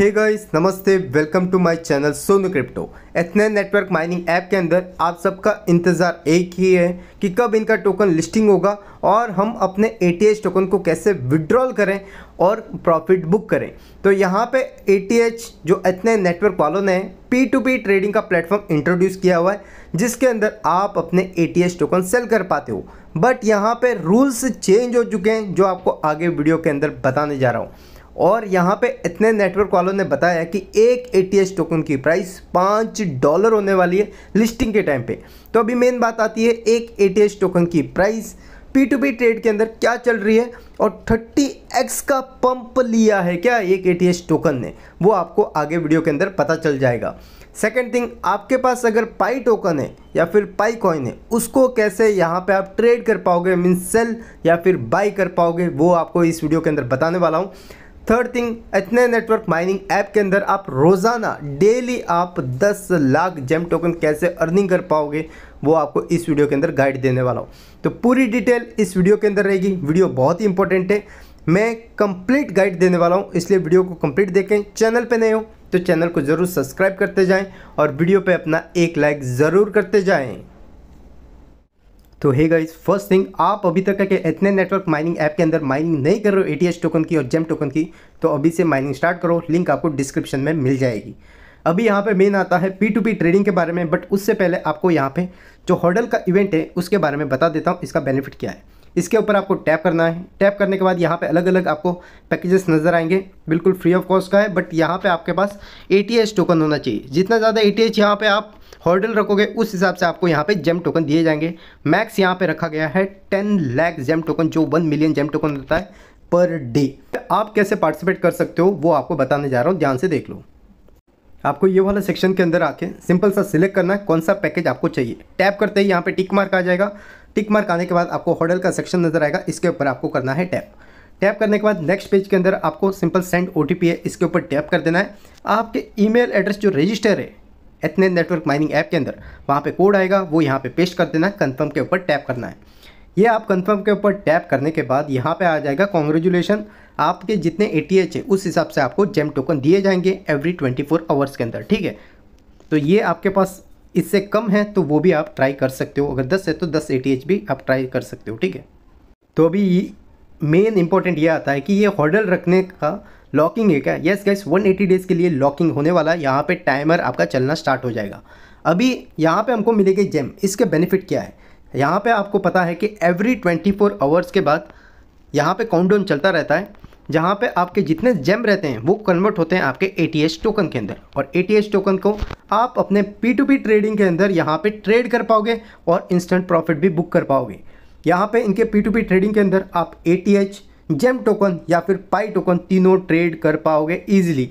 हे guys नमस्ते welcome to my channel Sonu crypto Athene network mining app के अंदर आप सबका इंतज़ार एक ही है कि कब इनका टोकन लिस्टिंग होगा और हम अपने ए टोकन को कैसे विड्रॉल करें और प्रॉफिट बुक करें तो यहाँ पे ए जो एथने नेटवर्क वालों ने पी टू पी ट्रेडिंग का प्लेटफॉर्म इंट्रोड्यूस किया हुआ है जिसके अंदर आप अपने ए टोकन सेल कर पाते हो बट यहाँ पर रूल्स चेंज हो चुके हैं जो आपको आगे वीडियो के अंदर बताने जा रहा हूँ और यहाँ पे इतने नेटवर्क वालों ने बताया कि एक ए टोकन की प्राइस पाँच डॉलर होने वाली है लिस्टिंग के टाइम पे तो अभी मेन बात आती है एक ए टोकन की price P to P trade के अंदर क्या चल रही है और 30x का पंप लिया है क्या एक ए टोकन ने वो आपको आगे वीडियो के अंदर पता चल जाएगा सेकेंड थिंग आपके पास अगर पाई टोकन है या फिर पाई कॉइन है उसको कैसे यहाँ पे आप ट्रेड कर पाओगे मीन सेल या फिर बाई कर पाओगे वो आपको इस वीडियो के अंदर बताने वाला हूँ third thing Athene network mining app के अंदर आप रोज़ाना डेली आप 10 लाख जेम टोकन कैसे अर्निंग कर पाओगे वो आपको इस वीडियो के अंदर गाइड देने वाला हूँ तो पूरी डिटेल इस वीडियो के अंदर रहेगी वीडियो बहुत ही इंपॉर्टेंट है मैं कंप्लीट गाइड देने वाला हूँ इसलिए वीडियो को कंप्लीट देखें चैनल पर नए हो तो चैनल को ज़रूर सब्सक्राइब करते जाएँ और वीडियो पर अपना एक लाइक ज़रूर करते जाएँ तो हे गाइस फर्स्ट थिंग आप अभी तक के इतने नेटवर्क माइनिंग ऐप के अंदर माइनिंग नहीं कर रहे हो ए टोकन की और जेम टोकन की तो अभी से माइनिंग स्टार्ट करो लिंक आपको डिस्क्रिप्शन में मिल जाएगी अभी यहाँ पे मेन आता है पी टू पी ट्रेडिंग के बारे में बट उससे पहले आपको यहाँ पे जो हॉडल का इवेंट है उसके बारे में बता देता हूँ इसका बेनिफिट क्या है इसके ऊपर आपको टैप करना है टैप करने के बाद यहाँ पे अलग अलग आपको पैकेजेस नज़र आएंगे बिल्कुल फ्री ऑफ कॉस्ट का है बट यहाँ पे आपके पास ए टोकन होना चाहिए जितना ज़्यादा ए टी एच यहाँ पर आप होल्डल रखोगे उस हिसाब से आपको यहाँ पे जेम टोकन दिए जाएंगे मैक्स यहाँ पे रखा गया है टेन लैक जेम टोकन जो वन मिलियन जेम टोकन होता है पर डे आप कैसे पार्टिसिपेट कर सकते हो वो आपको बताने जा रहा हूँ ध्यान से देख लो आपको ये वाला सेक्शन के अंदर आके सिंपल सा सिलेक्ट करना है कौन सा पैकेज आपको चाहिए टैप करते ही यहाँ पे टिक मार्क आ जाएगा टिक मार्क आने के बाद आपको होटल का सेक्शन नजर आएगा इसके ऊपर आपको करना है टैप टैप करने के बाद नेक्स्ट पेज के अंदर आपको सिंपल सेंड ओ है इसके ऊपर टैप कर देना है आपके ईमेल एड्रेस जो रजिस्टर है एथने नेटवर्क माइनिंग ऐप के अंदर वहाँ पे कोड आएगा वो यहाँ पे पेस्ट कर देना है कन्फर्म के ऊपर टैप करना है ये आप कन्फर्म के ऊपर टैप करने के बाद यहाँ पे आ जाएगा कॉन्ग्रेचुलेसन आपके जितने ए टी एच है उस हिसाब से आपको जेम टोकन दिए जाएंगे एवरी ट्वेंटी फोर आवर्स के अंदर ठीक है तो ये आपके पास इससे कम है तो वो भी आप ट्राई कर सकते हो अगर दस है तो दस ए टी एच भी आप ट्राई कर सकते हो ठीक है तो अभी मेन इंपॉर्टेंट ये आता है कि ये हॉर्डल रखने का लॉकिंग है क्या यस वन एटी डेज़ के लिए लॉकिंग होने वाला है यहाँ पर टाइमर आपका चलना स्टार्ट हो जाएगा अभी यहाँ पर हमको मिलेगी जेम इसके बेनिफिट क्या है यहाँ पे आपको पता है कि एवरी 24 फोर आवर्स के बाद यहाँ पे डाउन चलता रहता है जहाँ पे आपके जितने जेम रहते हैं वो कन्वर्ट होते हैं आपके ए टोकन के अंदर और ए टोकन को आप अपने पी टू पी ट्रेडिंग के अंदर यहाँ पे ट्रेड कर पाओगे और इंस्टेंट प्रॉफिट भी बुक कर पाओगे यहाँ पे इनके पी टू पी ट्रेडिंग के अंदर आप ए जेम टोकन या फिर पाई टोकन तीनों ट्रेड कर पाओगे ईजिली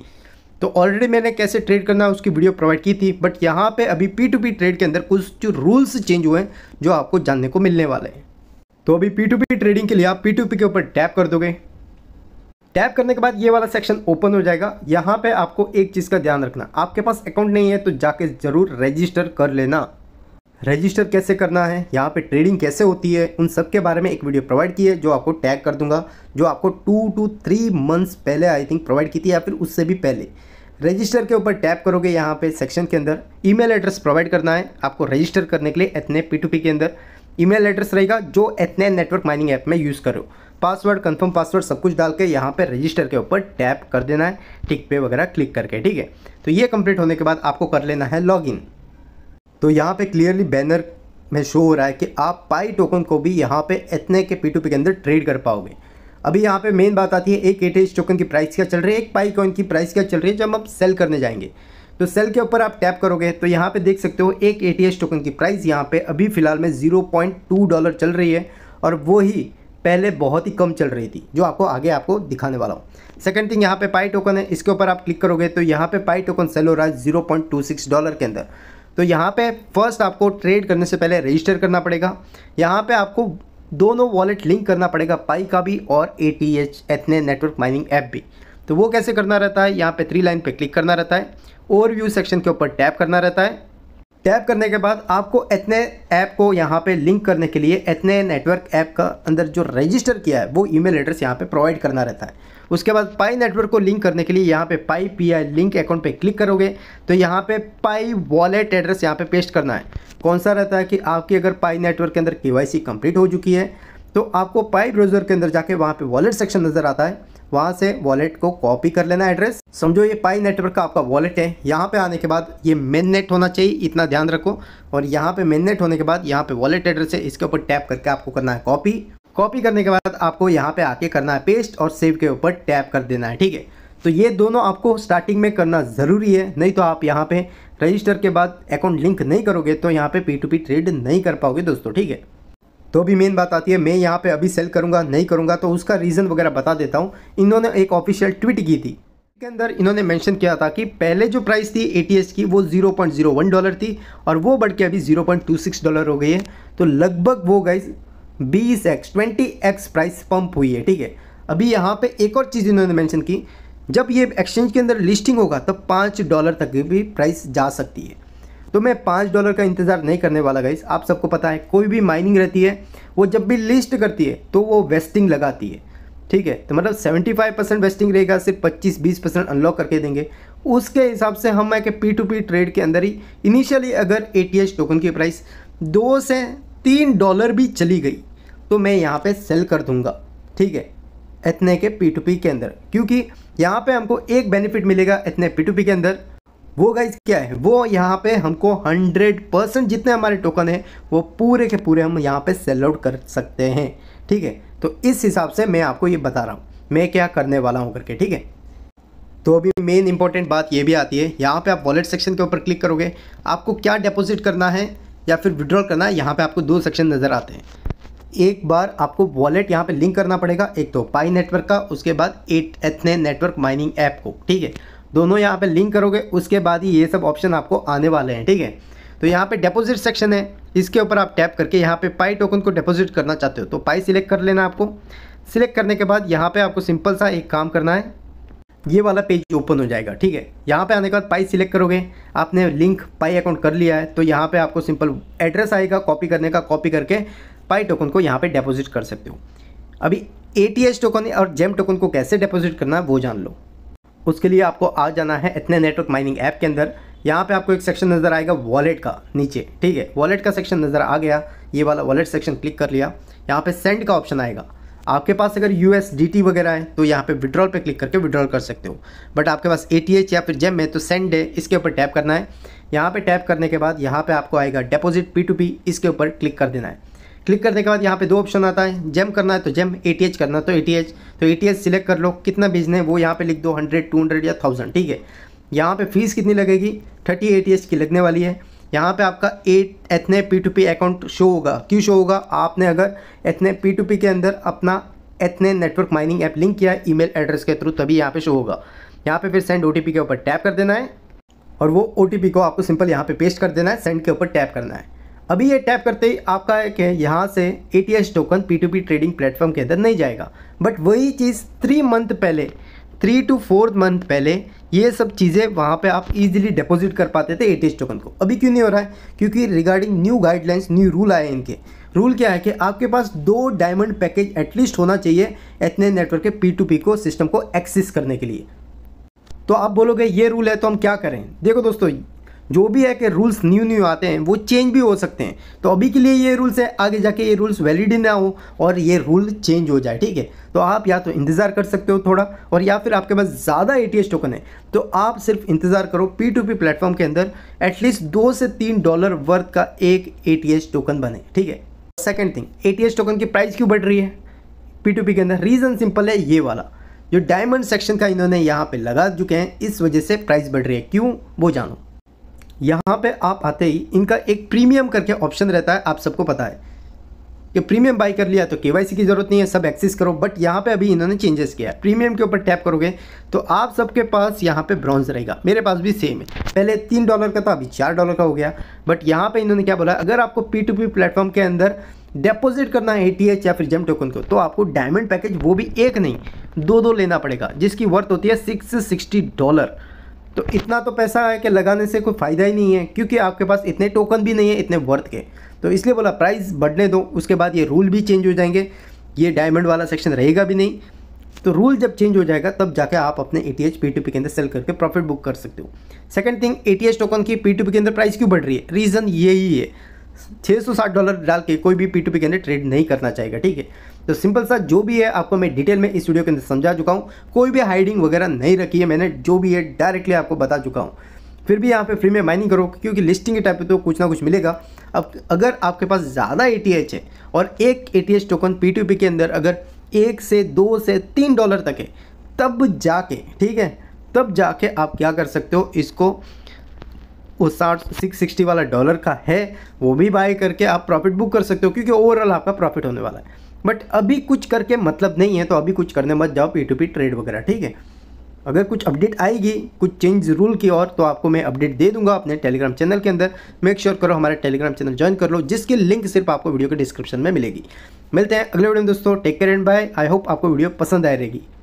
तो ऑलरेडी मैंने कैसे ट्रेड करना है उसकी वीडियो प्रोवाइड की थी बट यहाँ पे अभी पी टू पी ट्रेड के अंदर कुछ जो रूल्स चेंज हुए हैं जो आपको जानने को मिलने वाले हैं तो अभी पी टू पी ट्रेडिंग के लिए आप पी टू पी के ऊपर टैप कर दोगे टैप करने के बाद ये वाला सेक्शन ओपन हो जाएगा यहाँ पे आपको एक चीज़ का ध्यान रखना आपके पास अकाउंट नहीं है तो जाके ज़रूर रजिस्टर कर लेना रजिस्टर कैसे करना है यहाँ पे ट्रेडिंग कैसे होती है उन सब के बारे में एक वीडियो प्रोवाइड की है जो आपको टैग कर दूंगा जो आपको टू टू थ्री मंथ्स पहले आई थिंक प्रोवाइड की थी या फिर उससे भी पहले रजिस्टर के ऊपर टैप करोगे यहाँ पे सेक्शन के अंदर ईमेल एड्रेस प्रोवाइड करना है आपको रजिस्टर करने के लिए इतने पी के अंदर ईमेल एड्रेस रहेगा जो इतने नेटवर्क माइनिंग ऐप में यूज़ करो पासवर्ड कंफर्म पासवर्ड सब कुछ डाल के यहाँ पर रजिस्टर के ऊपर टैप कर देना है टिक पे वगैरह क्लिक करके ठीक है तो ये कंप्लीट होने के बाद आपको कर लेना है इन तो यहाँ पे क्लियरली बैनर में शो हो रहा है कि आप पाई टोकन को भी यहाँ पे इतने के पी टू पी के अंदर ट्रेड कर पाओगे अभी यहाँ पे मेन बात आती है एक एटेज टोकन की प्राइस क्या चल रही है एक पाई कॉइन की प्राइस क्या चल रही है जब आप सेल करने जाएंगे तो सेल के ऊपर आप टैप करोगे तो यहाँ पे देख सकते हो एक ए टोकन की प्राइस यहाँ पे अभी फ़िलहाल में 0.2 डॉलर चल रही है और वो ही पहले बहुत ही कम चल रही थी जो आपको आगे आपको दिखाने वाला हूँ सेकंड थिंग यहाँ पे पाई टोकन है इसके ऊपर आप क्लिक करोगे तो यहाँ पे पाई टोकन सेल हो रहा है zero point two six dollar के अंदर तो यहाँ पर फर्स्ट आपको ट्रेड करने से पहले रजिस्टर करना पड़ेगा यहाँ पर आपको दोनों वॉलेट लिंक करना पड़ेगा पाई का भी और A T H Athene network mining app भी तो वो कैसे करना रहता है यहाँ पे थ्री लाइन पे क्लिक करना रहता है और व्यू सेक्शन के ऊपर टैप करना रहता है टैप करने के बाद आपको इतने ऐप को यहाँ पे लिंक करने के लिए इतने नेटवर्क ऐप का अंदर जो रजिस्टर किया है वो ईमेल एड्रेस यहाँ पे प्रोवाइड करना रहता है उसके बाद पाई नेटवर्क को लिंक करने के लिए यहाँ पे Pi P I link account पे क्लिक करोगे तो यहाँ पे पाई वॉलेट एड्रेस यहाँ पे पेस्ट करना है कौन सा रहता है कि आपकी अगर पाई नेटवर्क के अंदर के कंप्लीट हो चुकी है तो आपको पाई ब्राउज़र के अंदर जाके वहाँ पर वॉलेट सेक्शन नज़र आता है वहाँ से वॉलेट को कॉपी कर लेना एड्रेस समझो ये पाई नेटवर्क का आपका वॉलेट है यहाँ पे आने के बाद ये मेन नेट होना चाहिए इतना ध्यान रखो और यहाँ पे मेन नेट होने के बाद यहाँ पे वॉलेट एड्रेस है इसके ऊपर टैप करके आपको करना है कॉपी कॉपी करने के बाद आपको यहाँ पे आके करना है पेस्ट और सेव के ऊपर टैप कर देना है ठीक है तो ये दोनों आपको स्टार्टिंग में करना ज़रूरी है नहीं तो आप यहाँ पे रजिस्टर के बाद अकाउंट लिंक नहीं करोगे तो यहाँ पे पी टू पी ट्रेड नहीं कर पाओगे दोस्तों ठीक है तो भी मेन बात आती है मैं यहाँ पे अभी सेल करूँगा नहीं करूँगा तो उसका रीज़न वगैरह बता देता हूँ इन्होंने एक ऑफिशियल ट्वीट की थी के अंदर इन्होंने मेंशन किया था कि पहले जो प्राइस थी ए की वो 0.01 डॉलर थी और वो बढ़ के अभी 0.26 डॉलर हो गई है तो लगभग वो गई X twenty X price pump हुई है ठीक है अभी यहाँ पर एक और चीज़ इन्होंने मैंशन की जब ये एक्सचेंज के अंदर लिस्टिंग होगा तब पाँच डॉलर तक भी प्राइस जा सकती है तो मैं पाँच डॉलर का इंतज़ार नहीं करने वाला गाइस आप सबको पता है कोई भी माइनिंग रहती है वो जब भी लिस्ट करती है तो वो वेस्टिंग लगाती है ठीक है तो मतलब 75 परसेंट वेस्टिंग रहेगा सिर्फ 25-20 परसेंट अनलॉक करके देंगे उसके हिसाब से हम है कि पी टू पी ट्रेड के अंदर ही इनिशियली अगर ए टोकन की प्राइस दो से तीन डॉलर भी चली गई तो मैं यहाँ पे सेल कर दूँगा ठीक है इतने के पी टू पी के अंदर क्योंकि यहाँ पे हमको एक बेनिफिट मिलेगा इतने पी टू पी के अंदर वो गाइज क्या है वो यहाँ पे हमको 100 परसेंट जितने हमारे टोकन हैं वो पूरे के पूरे हम यहाँ पे सेल आउट कर सकते हैं ठीक है तो इस हिसाब से मैं आपको ये बता रहा हूँ मैं क्या करने वाला हूँ करके ठीक है तो अभी मेन इंपॉर्टेंट बात ये भी आती है यहाँ पे आप वॉलेट सेक्शन के ऊपर क्लिक करोगे आपको क्या डिपोजिट करना है या फिर विड्रॉल करना है यहाँ पे आपको दो सेक्शन नज़र आते हैं एक बार आपको वॉलेट यहाँ पे लिंक करना पड़ेगा एक तो पाई नेटवर्क का उसके बाद at Athene network mining app को ठीक है दोनों यहाँ पे लिंक करोगे उसके बाद ही ये सब ऑप्शन आपको आने वाले हैं ठीक है तो यहाँ पे डिपॉजिट सेक्शन है इसके ऊपर आप टैप करके यहाँ पे पाई टोकन को डिपॉजिट करना चाहते हो तो पाई सिलेक्ट कर लेना आपको सिलेक्ट करने के बाद यहाँ पे आपको सिंपल सा एक काम करना है ये वाला पेज ओपन हो जाएगा ठीक है यहाँ पे आने के बाद पाई सिलेक्ट करोगे आपने लिंक पाई अकाउंट कर लिया है तो यहाँ पे आपको सिंपल एड्रेस आएगा कॉपी करने का कॉपी करके पाई टोकन को यहाँ पे डिपॉजिट कर सकते हो अभी ए टोकन और जेम टोकन को कैसे डिपॉजिट करना है वो जान लो उसके लिए आपको आ जाना है इतने नेटवर्क माइनिंग ऐप के अंदर यहाँ पे आपको एक सेक्शन नज़र आएगा वॉलेट का नीचे ठीक है वॉलेट का सेक्शन नज़र आ गया ये वाला वॉलेट सेक्शन क्लिक कर लिया यहाँ पे सेंड का ऑप्शन आएगा आपके पास अगर यू वगैरह है तो यहाँ पे विड्रॉल पे क्लिक करके विड्रॉल कर सकते हो बट आपके पास ए या फिर जेम है तो सेंड है इसके ऊपर टैप करना है यहाँ पर टैप करने के बाद यहाँ पर आपको आएगा टू पी इसके ऊपर क्लिक कर देना है क्लिक करने के बाद यहाँ पे दो ऑप्शन आता है जेम करना है तो जेम ए करना है तो ए तो ए सिलेक्ट कर लो कितना बिजनेस है वो यहाँ पे लिख दो हंड्रेड टू हंड्रेड या थाउजेंड ठीक है यहाँ पे फ़ीस कितनी लगेगी थर्टी ए की लगने वाली है यहाँ पे आपका at Athene P to P account show होगा क्यों शो होगा आपने अगर एथने पी टू पी के अंदर अपना Athene network mining app link किया ई मेल एड्रेस के थ्रू तभी यहाँ पर शो होगा यहाँ पर फिर सेंड ओ के ऊपर टैप कर देना है और वो ओ को आपको सिंपल यहाँ पे पेस्ट कर देना है सेंड के ऊपर टैप करना है अभी ये टैप करते ही आपका एक है यहाँ से A token P to P trading platform के अंदर नहीं जाएगा बट वही चीज़ थ्री मंथ पहले थ्री टू फोर्थ मंथ पहले ये सब चीज़ें वहाँ पे आप इजीली डिपॉजिट कर पाते थे ए टोकन को अभी क्यों नहीं हो रहा है क्योंकि regarding new guidelines new rule आए इनके रूल क्या है कि आपके पास दो डायमंड पैकेज एटलीस्ट होना चाहिए इतने नेटवर्क के पी टू पी को सिस्टम को एक्सेस करने के लिए तो आप बोलोगे ये रूल है तो हम क्या करें देखो दोस्तों जो भी है कि रूल्स न्यू न्यू आते हैं वो चेंज भी हो सकते हैं तो अभी के लिए ये रूल्स है आगे जाके ये रूल्स वैलिड ना हो और ये रूल चेंज हो जाए ठीक है तो आप या तो इंतज़ार कर सकते हो थोड़ा और या फिर आपके पास ज़्यादा ए टोकन है तो आप सिर्फ इंतज़ार करो पी टू पी प्लेटफॉर्म के अंदर एटलीस्ट दो से तीन डॉलर वर्थ का एक ए टोकन बने ठीक है सेकेंड थिंग ए टोकन की प्राइस क्यों बढ़ रही है पी टू पी के अंदर रीज़न सिंपल है ये वाला जो डायमंड सेक्शन का इन्होंने यहाँ पे लगा चुके हैं इस वजह से प्राइस बढ़ रही है क्यों वो जानो यहाँ पे आप आते ही इनका एक प्रीमियम करके ऑप्शन रहता है आप सबको पता है कि प्रीमियम बाई कर लिया तो के की ज़रूरत नहीं है सब एक्सेस करो बट यहाँ पे अभी इन्होंने चेंजेस किया है प्रीमियम के ऊपर टैप करोगे तो आप सबके पास यहाँ पे ब्रॉन्ज रहेगा मेरे पास भी सेम है पहले तीन डॉलर का था अभी चार डॉलर का हो गया बट यहाँ पर इन्होंने क्या बोला अगर आपको पी टू पी प्लेटफॉर्म के अंदर डिपोजिट करना है ए या फिर जम टोकन को तो आपको डायमंड पैकेज वो भी एक नहीं दो दो लेना पड़ेगा जिसकी वर्थ होती है सिक्स डॉलर तो इतना तो पैसा है कि लगाने से कोई फ़ायदा ही नहीं है क्योंकि आपके पास इतने टोकन भी नहीं है इतने वर्थ के तो इसलिए बोला प्राइस बढ़ने दो उसके बाद ये रूल भी चेंज हो जाएंगे ये डायमंड वाला सेक्शन रहेगा भी नहीं तो रूल जब चेंज हो जाएगा तब जाके आप अपने A T H P P के अंदर सेल करके प्रॉफिट बुक कर सकते हो second thing A T H token की पी पी के अंदर प्राइस क्यों बढ़ रही है रीज़न यही है छः डॉलर डाल के कोई भी पी पी के अंदर ट्रेड नहीं करना चाहेगा ठीक है तो सिंपल सा जो भी है आपको मैं डिटेल में इस वीडियो के अंदर समझा चुका हूँ कोई भी हाइडिंग वगैरह नहीं रखी है मैंने जो भी है डायरेक्टली आपको बता चुका हूँ फिर भी यहाँ पे फ्री में माइनिंग करो क्योंकि लिस्टिंग के टाइप पे तो कुछ ना कुछ मिलेगा अब अगर आपके पास ज़्यादा ए है और एक ए टोकन पी के अंदर अगर एक से दो से तीन डॉलर तक है तब जाके ठीक है तब जाके आप क्या कर सकते हो इसको वो साठ सिक्स सिक्सटी वाला डॉलर का है वो भी बाय करके आप प्रॉफिट बुक कर सकते हो क्योंकि ओवरऑल आपका प्रॉफिट होने वाला है बट अभी कुछ करके मतलब नहीं है तो अभी कुछ करने मत जाओ पी टू पी ट्रेड वगैरह ठीक है अगर कुछ अपडेट आएगी कुछ चेंज रूल की और तो आपको मैं अपडेट दे दूंगा अपने टेलीग्राम चैनल के अंदर मेक श्योर करो हमारे टेलीग्राम चैनल ज्वाइन कर लो जिसकी लिंक सिर्फ आपको वीडियो के डिस्क्रिप्शन में मिलेगी मिलते हैं अगले वीडियो में दोस्तों take care and bye I hope आपको वीडियो पसंद आएगी